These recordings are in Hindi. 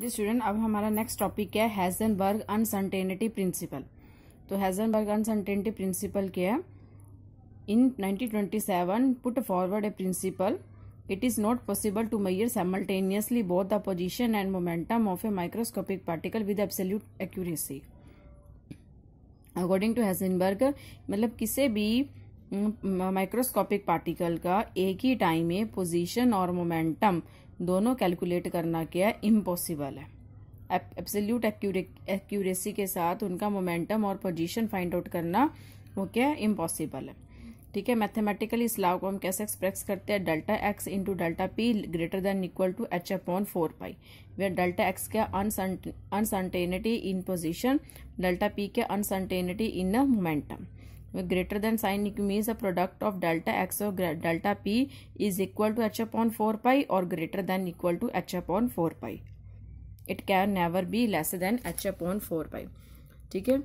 जी स्टूडेंट अब हमारा नेक्स्ट टॉपिक क्या है हैजनबर्ग अनसनटेनिटी प्रिंसिपल तो हैजनबर्ग अनसनटेनिटी प्रिंसिपल क्या है in 1927 put forward a principle it is not possible to measure simultaneously both the position and momentum of a microscopic particle with absolute accuracy according to Heisenberg मतलब किसी भी माइक्रोस्कोपिक पार्टिकल का एक ही टाइम में पोजीशन और मोमेंटम दोनों कैलकुलेट करना क्या इम्पॉसिबल है एब्सोल्यूट एक्यूरेसी के साथ उनका मोमेंटम और पोजीशन फाइंड आउट करना वो क्या इम्पॉसिबल है ठीक है मैथमेटिकली इस लाव को हम कैसे एक्सप्रेस करते हैं delta x into delta p greater than equal to h upon four pi where delta x के uncertainty in position delta p के uncertainty in momentum greater than sign means the product of delta x or delta p is equal to h upon 4 pi or greater than equal to h upon 4 pi. It can never be less than h upon 4 pi. ठीक है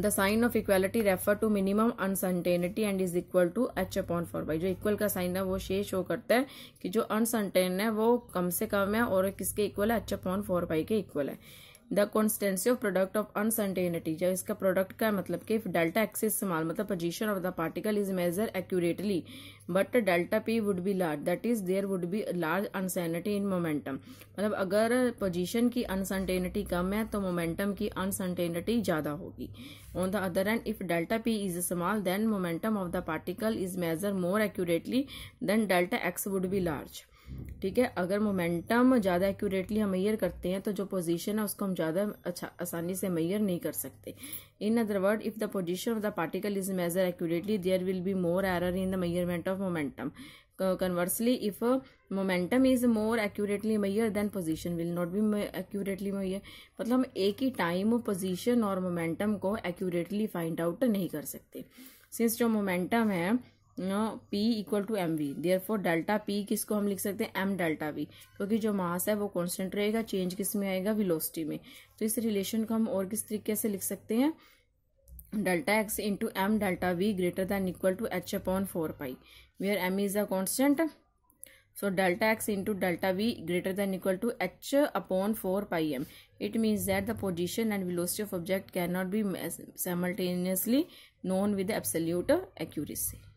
the sign of equality refer to minimum uncertainty and is equal to h upon four pi जो इक्वल का साइन है वो शेष शो करता है कि जो अनसर्टेन है वो कम से कम है और किसके इक्वल है एच अपॉन फोर बाई के इक्वल है the constancy of product of uncertainty जब इसका प्रोडक्ट का मतलब कि डेल्टा एक्सिस स्मॉल मतलब position of the particle is measure accurately but delta p would be large that is there would be large uncertainty in momentum मतलब अगर पोजीशन की अनसर्टेनिटी कम है तो मोमेंटम की अनसर्टेनिटी ज्यादा होगी on the other end if delta p is small then momentum of the particle is measure more accurately then delta x would be large ठीक है अगर मोमेंटम ज़्यादा एक्यूरेटली हम मैयर करते हैं तो जो पोजीशन है उसको हम ज़्यादा अच्छा आसानी से मैयर नहीं कर सकते in other word if the position of the particle is measure accurately there will be more error in the measurement of momentum conversely if momentum is more accurately measure then position will not be accurately measure मतलब हम एक ही टाइम पोजिशन और मोमेंटम को एक्यूरेटली फाइंड आउट नहीं कर सकते सिंस जो मोमेंटम है p equal to m v therefore delta p किसको हम लिख सकते हैं एम डेल्टा वी क्योंकि जो मास है वो कॉन्स्टेंट रहेगा चेंज किस में आएगा विलोसिटी में तो इस रिलेशन को हम और किस तरीके से लिख सकते हैं delta x into m delta v greater than equal to h upon four pi where m is a constant delta x into delta v greater than equal to h upon four pi m it means that the position and velocity of object can not be simultaneously known with absolute accuracy